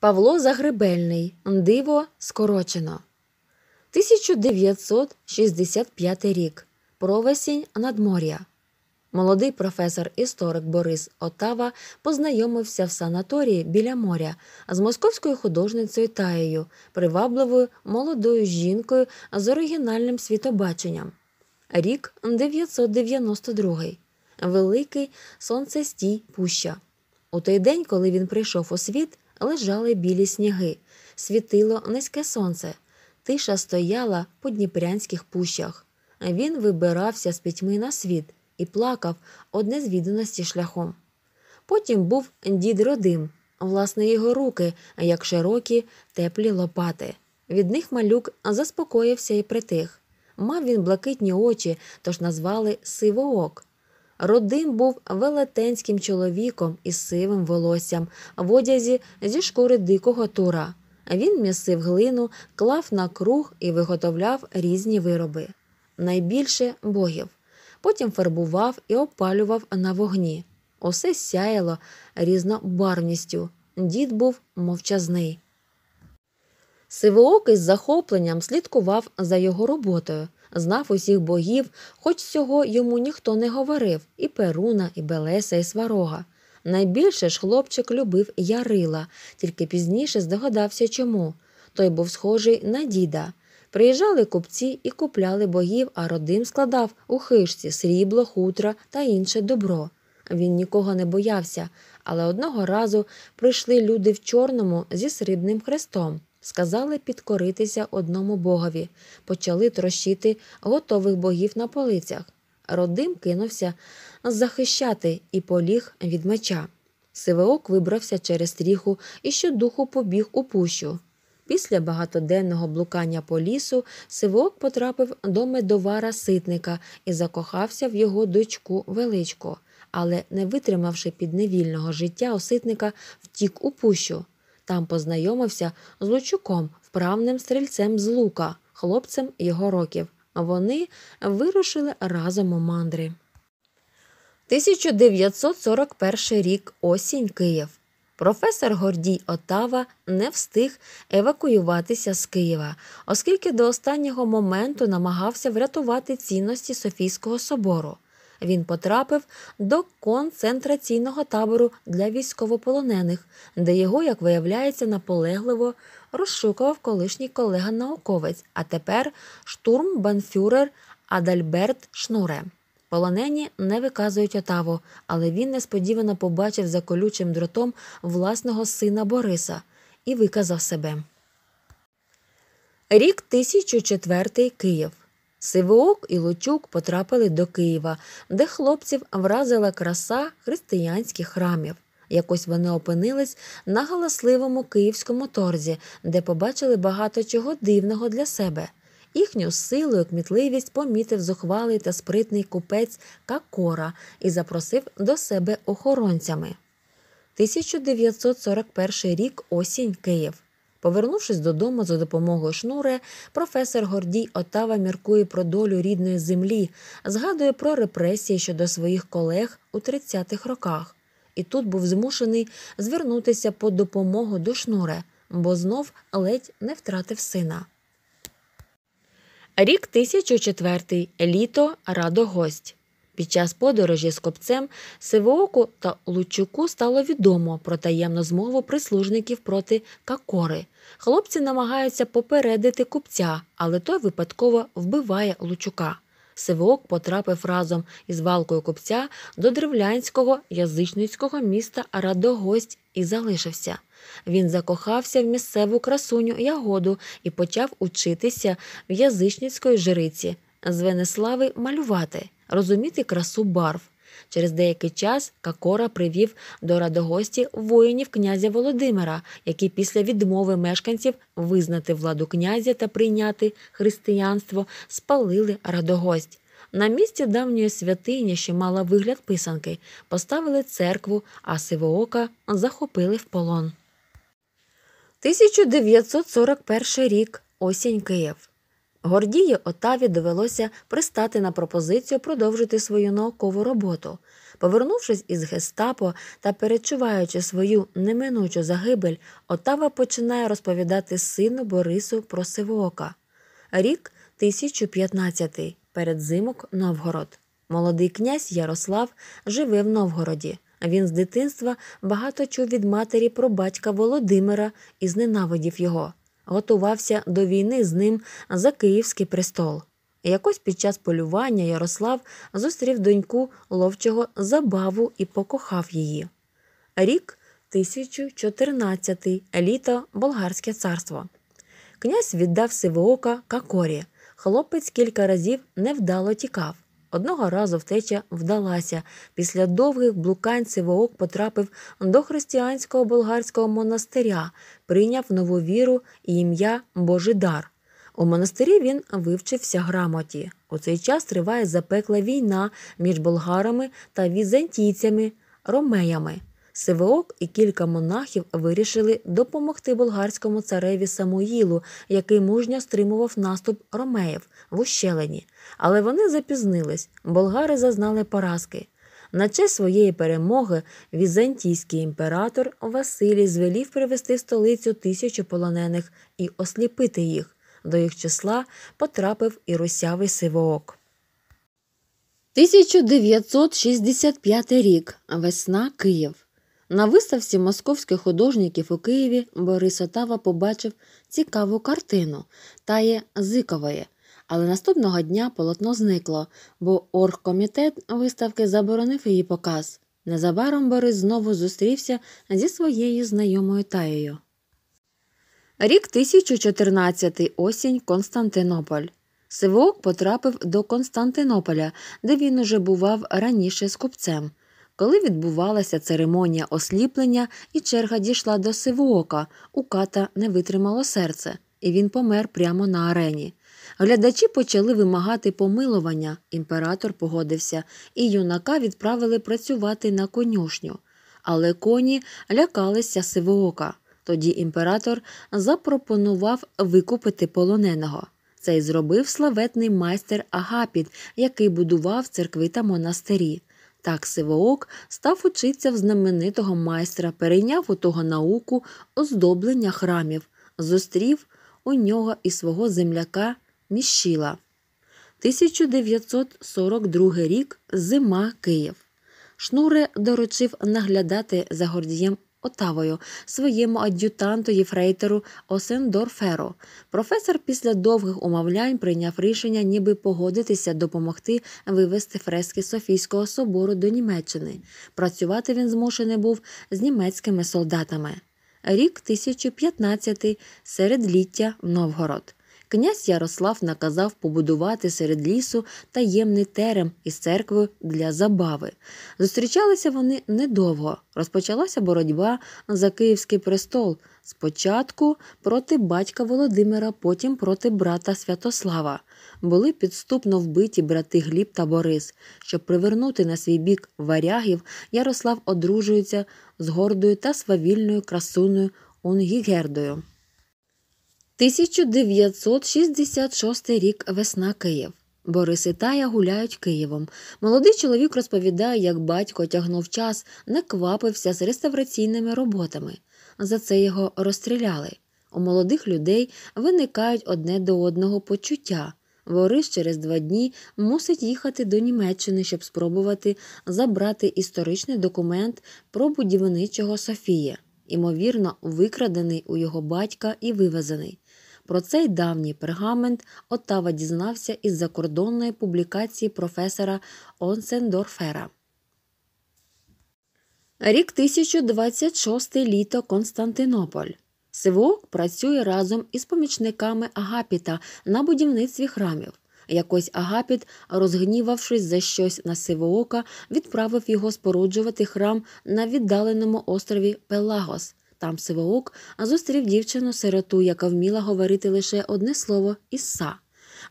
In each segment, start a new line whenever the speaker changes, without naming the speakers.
Павло Загребельний. Диво скорочено. 1965 рік. Провесінь надмор'я. Молодий професор історик Борис Отава познайомився в санаторії біля моря з московською художницею Таєю, привабливою молодою жінкою з оригінальним світобаченням. Рік 992. Великий Сонцестій Пуща. У той день, коли він прийшов у світ лежали білі сніги, світило низьке сонце, тиша стояла по дніпрянських пущах. Він вибирався з пітьми на світ і плакав одне з відданості шляхом. Потім був дід родим, власне, його руки, як широкі, теплі лопати. Від них малюк заспокоївся і притих. Мав він блакитні очі, тож назвали сивоок. Родим був велетенським чоловіком із сивим волоссям, в одязі зі шкури дикого тура. Він місив глину, клав на круг і виготовляв різні вироби, найбільше богів. Потім фарбував і опалював на вогні. Усе сяяло різнобарвністю. Дід був мовчазний. Сивоокий з захопленням слідкував за його роботою знав усіх богів, хоч цього йому ніхто не говорив і Перуна, і Белеса, і Сварога. Найбільше ж хлопчик любив Ярила, тільки пізніше здогадався чому. Той був схожий на діда. Приїжджали купці і купляли богів, а родин складав у хижці срібло, хутра та інше добро. Він нікого не боявся, але одного разу прийшли люди в чорному зі срібним хрестом сказали підкоритися одному богові, почали трощити готових богів на полицях. Родим кинувся захищати і поліг від меча. Сивеок вибрався через стріху і щодуху побіг у пущу. Після багатоденного блукання по лісу сивок потрапив до медовара ситника і закохався в його дочку величко, але, не витримавши підневільного життя оситника, втік у пущу. Там познайомився з Лучуком, вправним стрільцем з лука, хлопцем його років. Вони вирушили разом у мандри. 1941 рік осінь Київ. Професор Гордій Отава не встиг евакуюватися з Києва, оскільки до останнього моменту намагався врятувати цінності Софійського собору. Він потрапив до концентраційного табору для військовополонених, де його, як виявляється, наполегливо розшукував колишній колега-науковець, а тепер штурмбанфюрер Адальберт Шнуре. Полонені не виказують отаву, але він несподівано побачив за колючим дротом власного сина Бориса і виказав себе. Рік 1004 Київ. Сивоок і Лучук потрапили до Києва, де хлопців вразила краса християнських храмів. Якось вони опинились на галасливому київському торзі, де побачили багато чого дивного для себе. Їхню силу і кмітливість помітив зухвалий та спритний купець Какора і запросив до себе охоронцями. 1941 рік осінь Київ. Повернувшись додому за допомогою шнури, професор Гордій Отава міркує про долю рідної землі, згадує про репресії щодо своїх колег у 30-х роках. І тут був змушений звернутися по допомогу до шнури, бо знов ледь не втратив сина. Рік 1004. літо радогость. Під час подорожі з копцем Сивооку та Лучуку стало відомо про таємну змову прислужників проти Какори. Хлопці намагаються попередити купця, але той випадково вбиває Лучука. Сивоок потрапив разом із валкою купця до древлянського язичницького міста Радогость і залишився. Він закохався в місцеву красуню ягоду і почав учитися в язичницької жриці з Венеслави малювати розуміти красу барв. Через деякий час Какора привів до радогості воїнів князя Володимира, які після відмови мешканців визнати владу князя та прийняти християнство спалили радогость. На місці давньої святині, що мала вигляд писанки, поставили церкву, а Сивоока захопили в полон. 1941 рік осінь Київ. Гордії Отаві довелося пристати на пропозицію продовжити свою наукову роботу. Повернувшись із гестапо та перечуваючи свою неминучу загибель, Отава починає розповідати сину Борису про Сивоока. Рік 1015 передзимок Новгород. Молодий князь Ярослав живе в Новгороді. Він з дитинства багато чув від матері про батька Володимира і зненавидів його готувався до війни з ним за Київський престол. Якось під час полювання Ярослав зустрів доньку ловчого забаву і покохав її. Рік 1014, літо Болгарське царство. Князь віддав Сивоока Какорі. Хлопець кілька разів невдало тікав. Одного разу втеча вдалася. Після довгих блукань Сивоок потрапив до християнського болгарського монастиря, прийняв нову віру і ім'я Божидар. У монастирі він вивчився грамоті. У цей час триває запекла війна між болгарами та візантійцями, ромеями. Сивоок і кілька монахів вирішили допомогти болгарському цареві Самуїлу, який мужньо стримував наступ ромеїв в ущелині. Але вони запізнились, болгари зазнали поразки. На честь своєї перемоги візантійський імператор Василій звелів привезти в столицю тисячу полонених і осліпити їх. До їх числа потрапив і русявий сивоок. 1965 рік. Весна Київ. На виставці московських художників у Києві Борис Отава побачив цікаву картину Тає Зикової, але наступного дня полотно зникло, бо оргкомітет виставки заборонив її показ. Незабаром Борис знову зустрівся зі своєю знайомою таєю. Рік 1014 осінь Константинополь. Сивок потрапив до Константинополя, де він уже бував раніше з купцем коли відбувалася церемонія осліплення, і черга дійшла до Сивоока, у ката не витримало серце, і він помер прямо на арені. Глядачі почали вимагати помилування, імператор погодився, і юнака відправили працювати на конюшню. Але коні лякалися Сивоока. Тоді імператор запропонував викупити полоненого. Це й зробив славетний майстер Агапіт, який будував церкви та монастирі. Так Сивоок став учитися в знаменитого майстра, перейняв у того науку оздоблення храмів, зустрів у нього і свого земляка Міщіла. 1942 рік зима Київ. Шнуре доручив наглядати за Гордієм Отавою своєму ад'ютанту єфрейтеру Осендорферу. Професор після довгих умовлянь прийняв рішення, ніби погодитися допомогти вивести фрески Софійського собору до Німеччини. Працювати він змушений був з німецькими солдатами. Рік 1015 середліття Новгород князь Ярослав наказав побудувати серед лісу таємний терем із церквою для забави. Зустрічалися вони недовго. Розпочалася боротьба за Київський престол. Спочатку проти батька Володимира, потім проти брата Святослава. Були підступно вбиті брати Гліб та Борис. Щоб привернути на свій бік варягів, Ярослав одружується з гордою та свавільною красуною Унгігердою. 1966 рік весна Київ. Борис і Тая гуляють Києвом. Молодий чоловік розповідає, як батько тягнув час, не квапився з реставраційними роботами. За це його розстріляли. У молодих людей виникають одне до одного почуття. Борис через два дні мусить їхати до Німеччини, щоб спробувати забрати історичний документ про будівничого Софія, імовірно, викрадений у його батька і вивезений. Про цей давній пергамент Оттава дізнався із закордонної публікації професора Онсендорфера. Рік 1026 літо Константинополь. Сивок працює разом із помічниками Агапіта на будівництві храмів. Якось Агапіт, розгнівавшись за щось на Сивоока, відправив його споруджувати храм на віддаленому острові Пелагос там сивоок, а зустрів дівчину сироту, яка вміла говорити лише одне слово іса.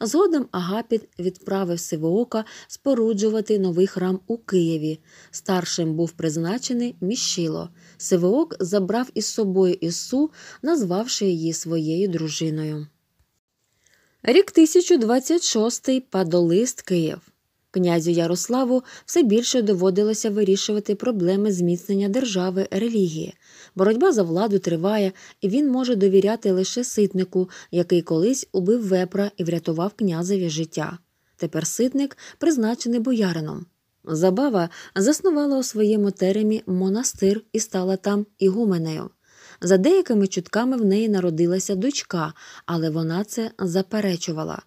Згодом Агапіт відправив Сивоока споруджувати новий храм у Києві. Старшим був призначений міщило. Сивоок забрав із собою Ісу, назвавши її своєю дружиною. Рік 1026 Падолист Київ. Князю Ярославу все більше доводилося вирішувати проблеми зміцнення держави, релігії. Боротьба за владу триває, і він може довіряти лише ситнику, який колись убив вепра і врятував князеві життя. Тепер ситник призначений боярином. Забава заснувала у своєму теремі монастир і стала там ігуменею. За деякими чутками в неї народилася дочка, але вона це заперечувала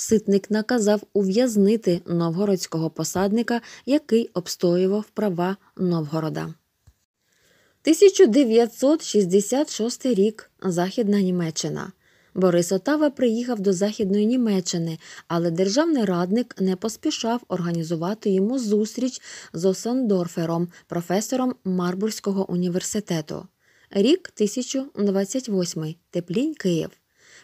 ситник наказав ув'язнити новгородського посадника, який обстоював права Новгорода. 1966 рік Західна Німеччина. Борис Отава приїхав до Західної Німеччини, але державний радник не поспішав організувати йому зустріч з Осендорфером, професором Марбурського університету. Рік 1028. Теплінь Київ.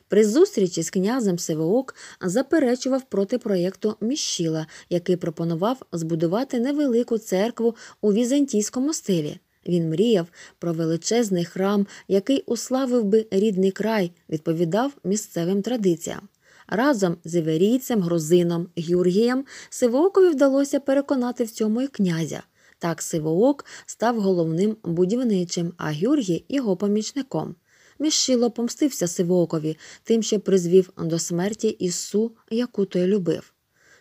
При зустрічі з князем Севеок заперечував проти проєкту Міщіла, який пропонував збудувати невелику церкву у візантійському стилі. Він мріяв про величезний храм, який уславив би рідний край, відповідав місцевим традиціям. Разом з іверійцем, грузином Гюргієм Сивоокові вдалося переконати в цьому і князя. Так Сивоок став головним будівничим, а Гюргій – його помічником. Мішило помстився Сивокові, тим що призвів до смерті Ісу, яку той любив.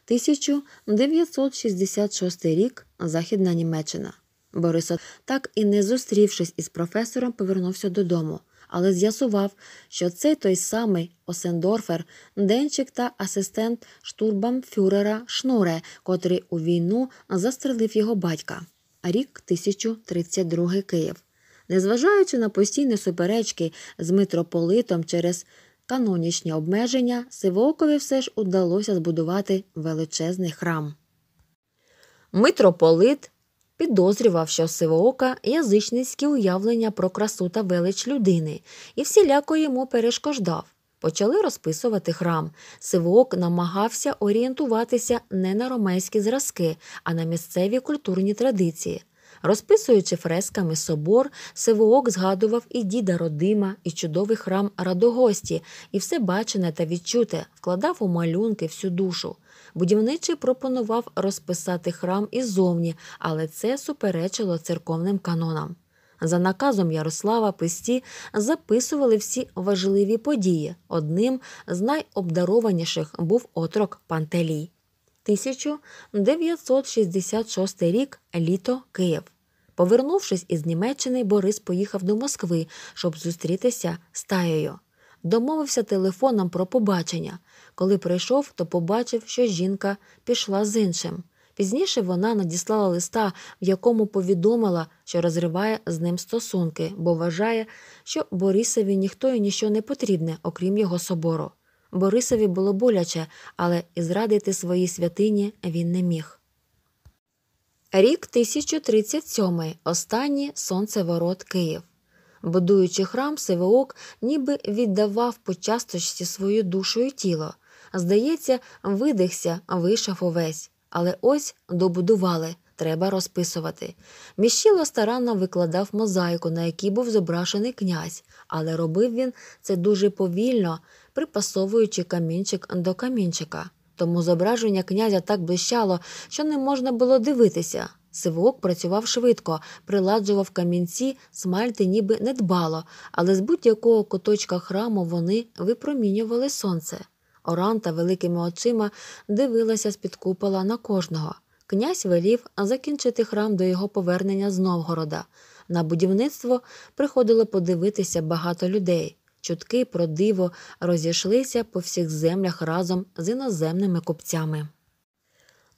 1966 рік Західна Німеччина. Борисо, так і не зустрівшись із професором, повернувся додому, але з'ясував, що це той самий Осендорфер, денчик та асистент штурбам Фюрера Шнуре, котрий у війну застрелив його батька. Рік 1032 Київ незважаючи на постійні суперечки з митрополитом через канонічні обмеження, Сивоокові все ж удалося збудувати величезний храм. Митрополит підозрював, що Сивоока язичницькі уявлення про красу та велич людини, і всіляко йому перешкождав. Почали розписувати храм. Сивоок намагався орієнтуватися не на ромейські зразки, а на місцеві культурні традиції. Розписуючи фресками собор, Сивоок згадував і діда родима, і чудовий храм Радогості, і все бачене та відчуте, вкладав у малюнки всю душу. Будівничий пропонував розписати храм іззовні, але це суперечило церковним канонам. За наказом Ярослава Писті записували всі важливі події. Одним з найобдарованіших був отрок Пантелій. 1966 рік літо Київ. Повернувшись із Німеччини, Борис поїхав до Москви, щоб зустрітися з Таєю. Домовився телефоном про побачення. Коли прийшов, то побачив, що жінка пішла з іншим. Пізніше вона надіслала листа, в якому повідомила, що розриває з ним стосунки, бо вважає, що Борисові ніхто і ніщо не потрібне, окрім його собору. Борисові було боляче, але і зрадити своїй святині він не міг. Рік 1037, останнє Сонцеворот Київ. Будуючи храм, Севеок ніби віддавав по часточці свою душу і тіло. Здається, видихся, вийшов увесь. Але ось добудували, треба розписувати. Міщило старанно викладав мозаїку, на якій був зображений князь, але робив він це дуже повільно, припасовуючи камінчик до камінчика тому зображення князя так блищало, що не можна було дивитися. Сивок працював швидко, приладжував камінці, смальти ніби не дбало, але з будь-якого куточка храму вони випромінювали сонце. Оранта великими очима дивилася з під купола на кожного. Князь велів закінчити храм до його повернення з Новгорода. На будівництво приходило подивитися багато людей чутки про диво розійшлися по всіх землях разом з іноземними купцями.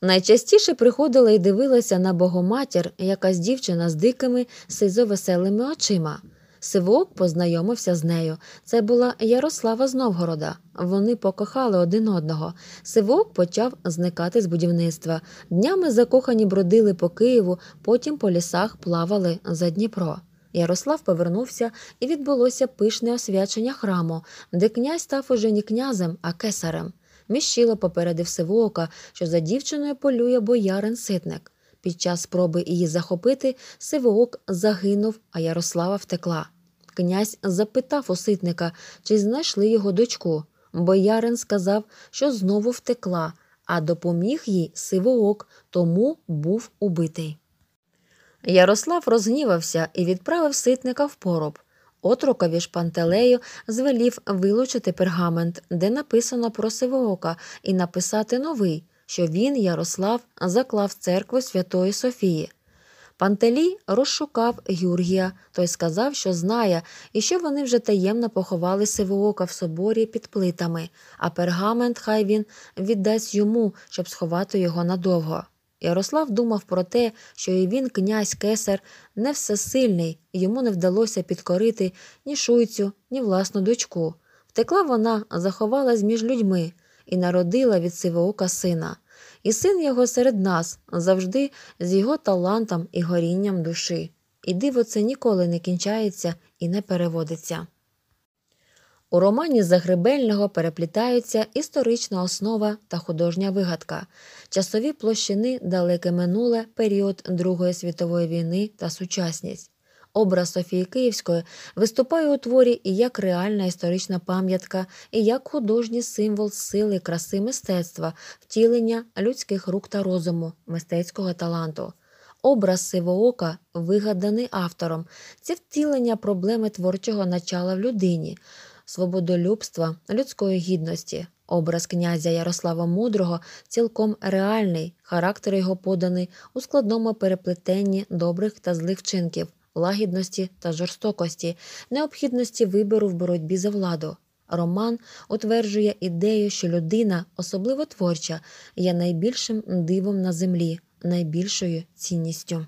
Найчастіше приходила і дивилася на богоматір якась дівчина з дикими сизовеселими очима. Сивок познайомився з нею. Це була Ярослава з Новгорода. Вони покохали один одного. Сивок почав зникати з будівництва. Днями закохані бродили по Києву, потім по лісах плавали за Дніпро. Ярослав повернувся, і відбулося пишне освячення храму, де князь став уже не князем, а кесарем. Міщило попередив Сивоока, що за дівчиною полює боярин ситник. Під час спроби її захопити Сивоок загинув, а Ярослава втекла. Князь запитав у ситника, чи знайшли його дочку. Боярин сказав, що знову втекла, а допоміг їй сивоок, тому був убитий. Ярослав розгнівався і відправив ситника в поруб. Отрокові ж пантелею звелів вилучити пергамент, де написано про Сивоока, і написати новий, що він, Ярослав, заклав церкву Святої Софії. Пантелій розшукав Юргія, той сказав, що знає, і що вони вже таємно поховали Сивоока в соборі під плитами, а пергамент хай він віддасть йому, щоб сховати його надовго. Ярослав думав про те, що і він, князь кесар, не всесильний, і йому не вдалося підкорити ні шуйцю, ні власну дочку. Втекла вона, заховалась між людьми і народила від сивоока сина. І син його серед нас завжди з його талантом і горінням душі. І диво це ніколи не кінчається і не переводиться. У романі Загребельного переплітаються історична основа та художня вигадка, часові площини, далеке минуле, період Другої світової війни та сучасність. Образ Софії Київської виступає у творі і як реальна історична пам'ятка, і як художній символ сили, краси мистецтва, втілення людських рук та розуму, мистецького таланту. Образ Сивоока вигаданий автором, це втілення проблеми творчого начала в людині свободолюбства, людської гідності. Образ князя Ярослава Мудрого цілком реальний, характер його поданий у складному переплетенні добрих та злих вчинків, лагідності та жорстокості, необхідності вибору в боротьбі за владу. Роман утверджує ідею, що людина, особливо творча, є найбільшим дивом на землі, найбільшою цінністю.